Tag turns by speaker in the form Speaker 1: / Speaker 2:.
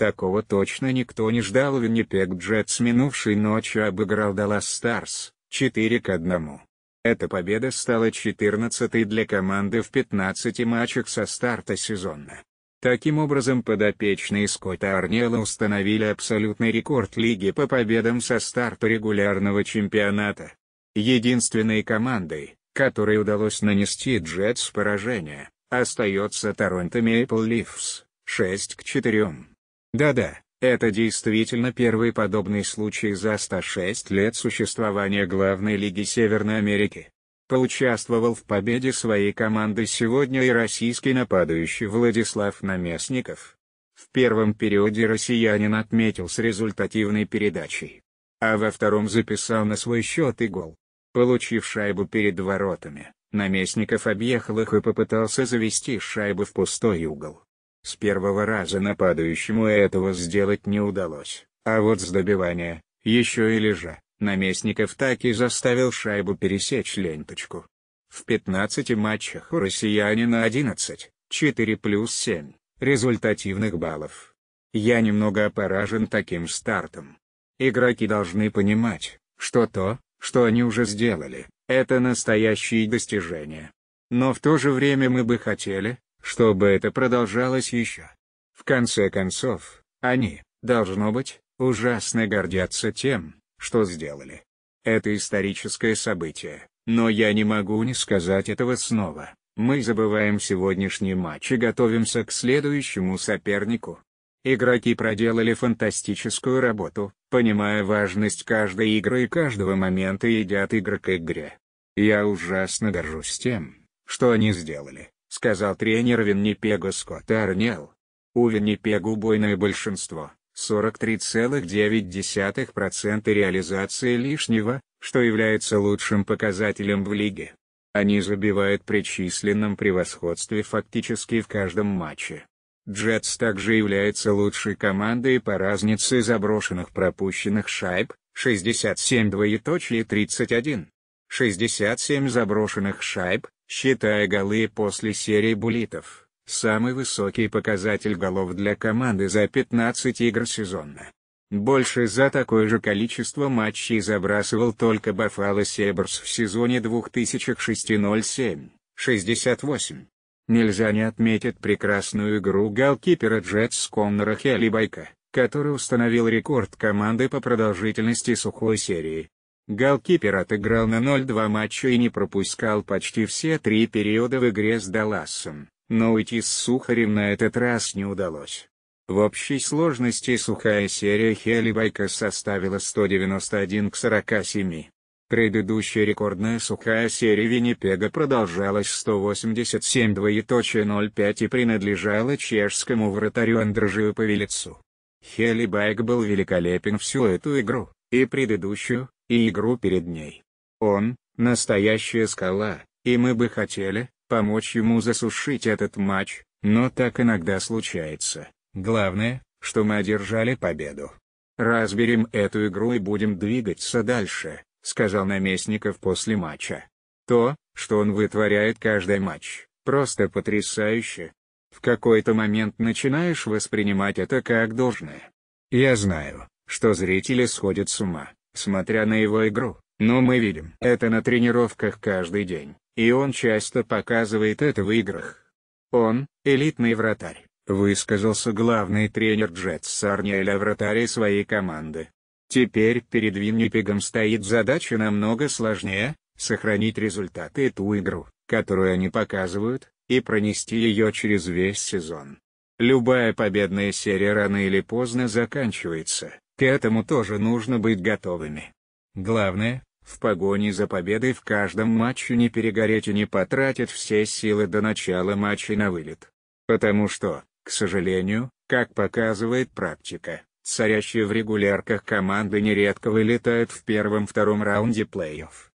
Speaker 1: Такого точно никто не ждал Виннипек Джетс минувшей ночью обыграл Даллас Старс, 4 к 1. Эта победа стала 14-й для команды в 15 матчах со старта сезона. Таким образом подопечные Скотта Арнелла установили абсолютный рекорд лиги по победам со старта регулярного чемпионата. Единственной командой, которой удалось нанести Джетс поражение, остается Торонто Мейпл Ливс, 6 к 4. Да-да, это действительно первый подобный случай за 106 лет существования главной лиги Северной Америки. Поучаствовал в победе своей команды сегодня и российский нападающий Владислав Наместников. В первом периоде россиянин отметил с результативной передачей. А во втором записал на свой счет и гол. Получив шайбу перед воротами, Наместников объехал их и попытался завести шайбу в пустой угол. С первого раза нападающему этого сделать не удалось, а вот с добивания, еще и лежа, Наместников так и заставил шайбу пересечь ленточку. В 15 матчах у россиянина 11, 4 плюс 7, результативных баллов. Я немного поражен таким стартом. Игроки должны понимать, что то, что они уже сделали, это настоящие достижения. Но в то же время мы бы хотели, чтобы это продолжалось еще. В конце концов, они, должно быть, ужасно гордятся тем, что сделали. Это историческое событие, но я не могу не сказать этого снова. Мы забываем сегодняшний матч и готовимся к следующему сопернику. Игроки проделали фантастическую работу, понимая важность каждой игры и каждого момента едят игры к игре. Я ужасно горжусь тем, что они сделали сказал тренер Виннипега Скотт Арнелл. У Виннипега убойное большинство, 43,9% реализации лишнего, что является лучшим показателем в лиге. Они забивают при превосходстве фактически в каждом матче. Джетс также является лучшей командой по разнице заброшенных пропущенных шайб, 67 двоеточие 31. 67 заброшенных шайб, считая голы после серии буллитов, самый высокий показатель голов для команды за 15 игр сезона. Больше за такое же количество матчей забрасывал только Баффало Себерс в сезоне 2006-07-68. Нельзя не отметить прекрасную игру голкипера Джетс Коннора Хелли Байка, который установил рекорд команды по продолжительности сухой серии. Голкипер отыграл на 0-2 матча и не пропускал почти все три периода в игре с Далласом, но уйти с Сухарем на этот раз не удалось. В общей сложности сухая серия Хелибайка составила 191 к 47. Предыдущая рекордная сухая серия Виннипега продолжалась 187 2.05 и принадлежала чешскому вратарю Андржию Павелицу. Хелибайк был великолепен всю эту игру и предыдущую, и игру перед ней. Он – настоящая скала, и мы бы хотели помочь ему засушить этот матч, но так иногда случается. Главное, что мы одержали победу. Разберем эту игру и будем двигаться дальше, сказал Наместников после матча. То, что он вытворяет каждый матч, просто потрясающе. В какой-то момент начинаешь воспринимать это как должное. Я знаю, что зрители сходят с ума, смотря на его игру, но мы видим это на тренировках каждый день, и он часто показывает это в играх. Он – элитный вратарь, высказался главный тренер Джетс Арниэль вратарей своей команды. Теперь перед Виннипигом стоит задача намного сложнее – сохранить результаты и ту игру, которую они показывают, и пронести ее через весь сезон. Любая победная серия рано или поздно заканчивается, к этому тоже нужно быть готовыми. Главное, в погоне за победой в каждом матче не перегореть и не потратить все силы до начала матча на вылет. Потому что, к сожалению, как показывает практика, царящие в регулярках команды нередко вылетают в первом-втором раунде плей-офф.